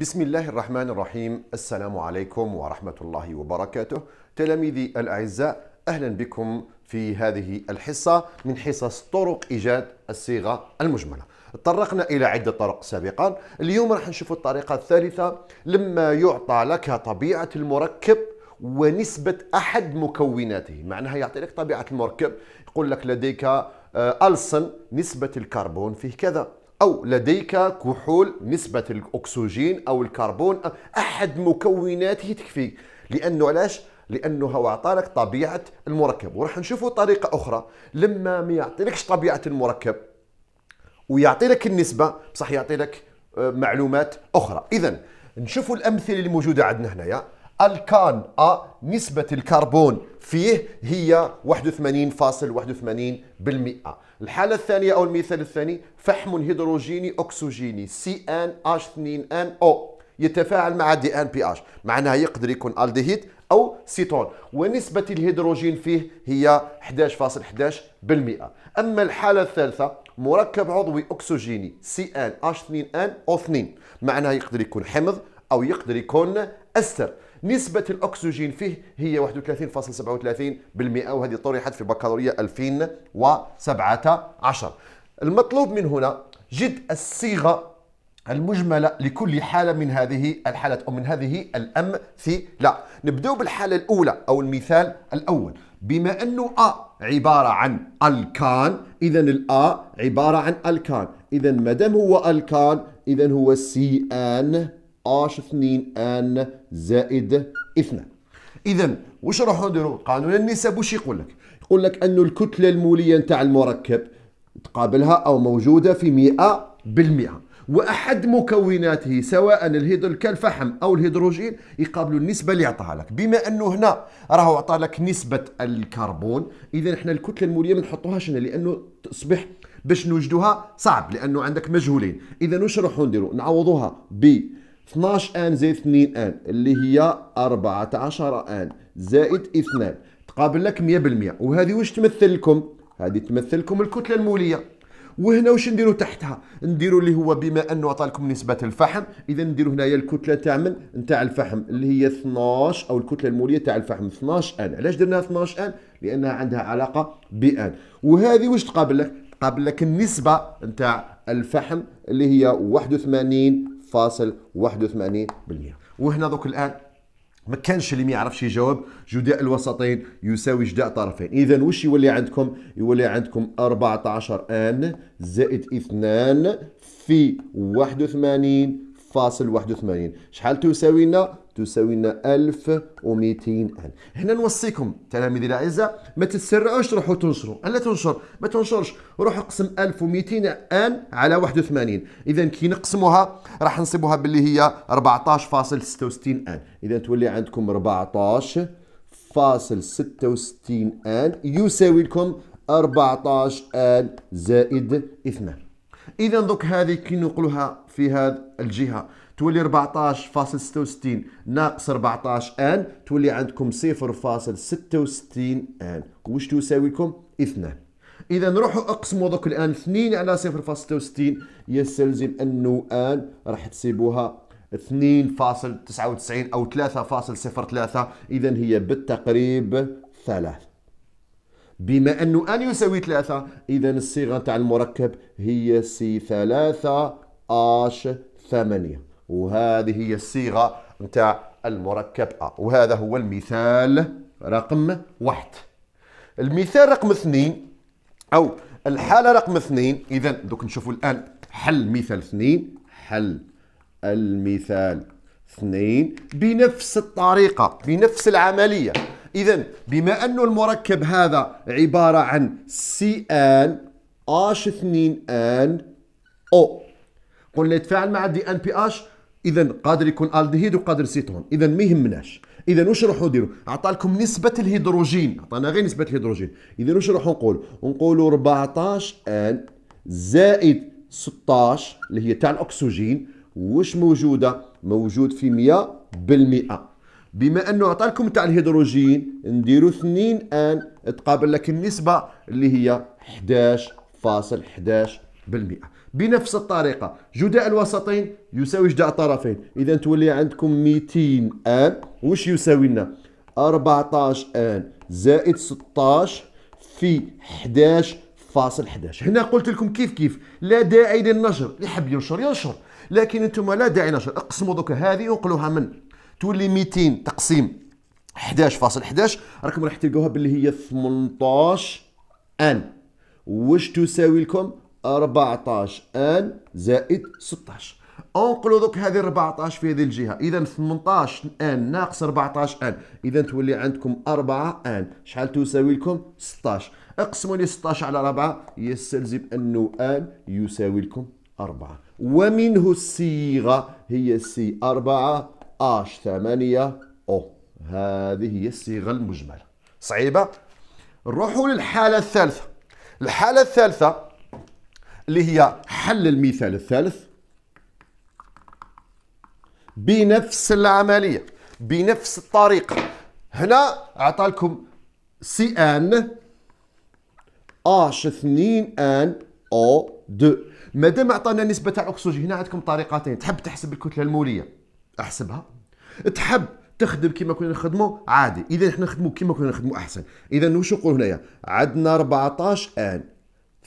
بسم الله الرحمن الرحيم السلام عليكم ورحمة الله وبركاته تلاميذي الأعزاء أهلا بكم في هذه الحصة من حصص طرق إيجاد الصيغة المجملة تطرقنا إلى عدة طرق سابقا اليوم راح نشوف الطريقة الثالثة لما يعطى لك طبيعة المركب ونسبة أحد مكوناته معناها يعطي لك طبيعة المركب يقول لك لديك آه، ألسن نسبة الكربون فيه كذا أو لديك كحول نسبة الأكسجين أو الكربون أحد مكوناته تكفيك لأنه علاش؟ لأنه هو عطالك طبيعة المركب وراح نشوفوا طريقة أخرى لما ما يعطيلكش طبيعة المركب ويعطي لك النسبة بصح يعطي لك آه، معلومات أخرى إذا نشوفوا الأمثلة اللي موجودة عندنا هنايا الكان أ آه، نسبة الكربون فيه هي 81.81% الحالة الثانية أو المثال الثاني فحم هيدروجيني أكسجيني سي ان اش 2 ان او يتفاعل مع دي ان بي اش معناها يقدر يكون الدهيد أو سيتون ونسبة الهيدروجين فيه هي 11.11% أما الحالة الثالثة مركب عضوي أكسجيني سي ان اش 2 ان او 2 معناها يقدر يكون حمض أو يقدر يكون أستر نسبة الأكسجين فيه هي 31.37% وهذه طرحت في بكالوريا 2017 المطلوب من هنا جد الصيغة المجملة لكل حالة من هذه الحالات أو من هذه الأمثلة نبدأ بالحالة الأولى أو المثال الأول بما أنه أ عبارة عن الكان إذا الأ عبارة عن الكان إذا مدام هو الكان إذا هو سي أن اش 2 ان زائد اثنان اذا واش نروحوا نديروا قانون النسب واش يقول لك يقول لك انه الكتله الموليه نتاع المركب تقابلها او موجوده في 100% واحد مكوناته سواء الهيدرو كالفحم او الهيدروجين يقابلوا النسبه اللي عطاها لك بما انه هنا راهو عطى لك نسبه الكربون اذا احنا الكتله الموليه ما نحطوهاش هنا لانه تصبح باش نوجدوها صعب لانه عندك مجهولين اذا واش نروحوا نديروا نعوضوها ب 12 ان زائد 2 ان اللي هي 14 ان زائد 2 تقابل لك 100% وهذه واش تمثل لكم هذه تمثل لكم الكتله الموليه وهنا واش نديرو تحتها نديرو اللي هو بما انه عطى لكم نسبه الفحم اذا نديرو هنايا الكتله تاع من نتاع الفحم اللي هي 12 او الكتله الموليه تاع الفحم 12 ان علاش درناها 12 ان لانها عندها علاقه بان وهذه واش تقابل لك تقابل لك النسبه نتاع الفحم اللي هي 81 فاصل 81% وهنا دوك الان ما كانش اللي ما يعرفش يجاوب جداء الوسطين يساوي جداء طرفين اذا واش يولي عندكم يولي عندكم 14 ان زائد 2 في 81 فاصل 81 شحال تساوي لنا تساوي لنا 1200 ان هنا نوصيكم تلاميذي الأعزاء ما تتسرعوش تروحوا تنشروا ألا تنشر ما تنشرش روح اقسم 1200 أن على 81 إذا كي نقسموها راح نصيبوها باللي هي 14.66 أن إذا تولي عندكم 14 فاصل 66 آن يساوي لكم 14 آن زائد 2 إذا دوك هذه كي نقولها في هذه الجهة تولي 14.66 ناقص 14 ان تولي عندكم 0.66 ان واش تساوي لكم اثنان اذا نروحوا اقسموا دوك الان 2 على 0.66 يستلزم انه ان راح تسيبوها 2.99 او 3.03 اذا هي بالتقريب 3 بما انه ان يساوي 3 اذا الصيغه تاع المركب هي سي 3 اش 8 وهذه هي الصيغة نتاع المركب أ وهذا هو المثال رقم واحد المثال رقم اثنين أو الحالة رقم اثنين إذا دوك نشوفوا الآن حل مثال اثنين حل المثال اثنين بنفس الطريقة بنفس العملية إذا بما أن المركب هذا عبارة عن سي ان اش اثنين ان او قلنا يتفاعل مع دي ان بي اش اذا قادر يكون الدهيد وقادر سيتون اذا ما يهمناش اذا واش نروحوا نديروا عطى لكم نسبه الهيدروجين عطانا غير نسبه الهيدروجين اذا واش نروحوا نقول نقولوا 14 ان زائد 16 اللي هي تاع الاكسجين واش موجوده موجود في 100% بما انه عطى لكم تاع الهيدروجين نديروا 2 ان تقابل لك النسبه اللي هي 11.11% 11 بنفس الطريقة جداء الوسطين يساوي جداء الطرفين إذا تولي عندكم 200 آن واش يساوي لنا 14 آن زائد 16 في 11 فاصل 11 هنا قلت لكم كيف كيف لا داعي للنشر اللي يحب ينشر ينشر لكن انتم لا داعي نشر اقسموا دوك هذه وانقلوها من تولي 200 تقسيم 11 فاصل 11 راكم راح تلقوها باللي هي 18 ان واش تساوي لكم 14 ان زائد 16 انقلوا دوك هذه 14 في هذه الجهه اذا 18 ان ناقص 14 ان اذا تولي عندكم 4 ان شحال تساوي لكم 16 اقسموا لي 16 على 4 يستلزم انه ان يساوي لكم 4 ومنه الصيغه هي سي 4 اش 8 او هذه هي الصيغه المجمله صعيبه نروحوا للحاله الثالثه الحاله الثالثه اللي هي حل المثال الثالث بنفس العملية بنفس الطريقة هنا أعطى لكم سي ان اش 2 ان او 2 مادام عطانا نسبة تاع الاكسجين هنا عندكم طريقتين تحب تحسب الكتلة المولية احسبها تحب تخدم كما كنا نخدمو عادي اذا احنا نخدمو كما كنا نخدمو احسن اذا واش نقول هنايا عندنا 14 ان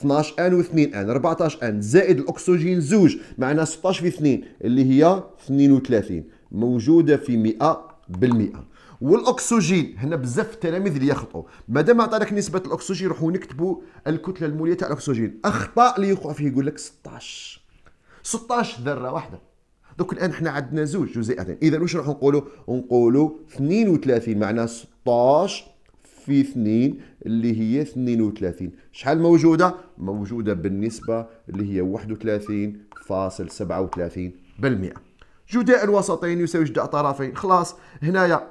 12 ان و 2 ان 14 ان زائد الاكسجين زوج معنا 16 في 2 اللي هي 32 موجوده في 100% والاكسجين هنا بزاف التلاميذ اللي يخطئوا مادام عطاك نسبه الاكسجين روحوا نكتبوا الكتله الموليه تاع الاكسجين اخطاء اللي يوقع فيه يقول لك 16 16 ذره واحده دوك الان حنا عندنا زوج جزيئتين اذا واش راح نقولوا نقولوا 32 معناها 16 في 2 اللي هي 32 شحال موجودة؟ موجودة بالنسبة اللي هي 31.37% جداء الوسطين يساوي جداء طرفين خلاص هنايا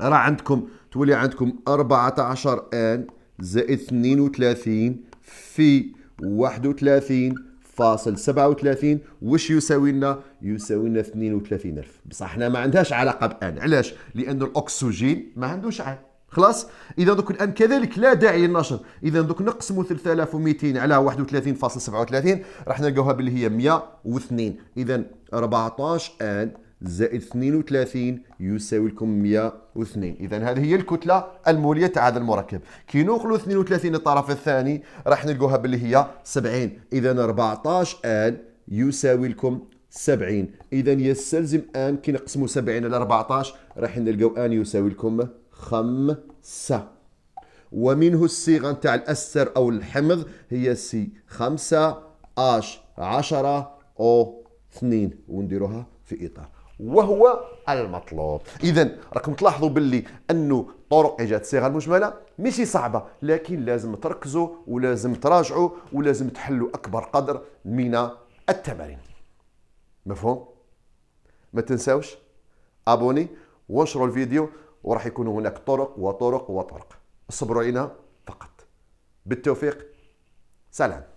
راه عندكم تولي عندكم 14 ان زائد 32 في 31 فاصل 37 واش يساوي لنا يساوي لنا 32000 بصح حنا ما عندهاش علاقه بان علاش لان الاكسجين ما عندوش عين خلاص اذا دوك الان كذلك لا داعي للنشر اذا دوك نقسموا 3200 على 31.37 راح نلقاوها باللي هي 102 اذا 14 ان زائد 32 يساوي لكم 102 اذا هذه هي الكتله الموليه تاع هذا المركب كي نوصلوا 32 للطرف الثاني راح نلقوها باللي هي 70 اذا 14 ان يساوي لكم 70 اذا يستلزم ان كي نقسموا 70 على 14 راح نلقاو ان يساوي لكم خمسة ومنه الصيغة نتاع الأستر أو الحمض هي سي خمسة اش عشرة أو اثنين ونديروها في إطار وهو المطلوب اذا راكم تلاحظوا باللي انه طرق ايجاد الصيغه المجمله ماشي صعبه لكن لازم تركزوا ولازم تراجعوا ولازم تحلوا اكبر قدر من التمارين مفهوم ما تنساوش ابوني وانشروا الفيديو وراح يكون هناك طرق وطرق وطرق الصبر علينا فقط بالتوفيق سلام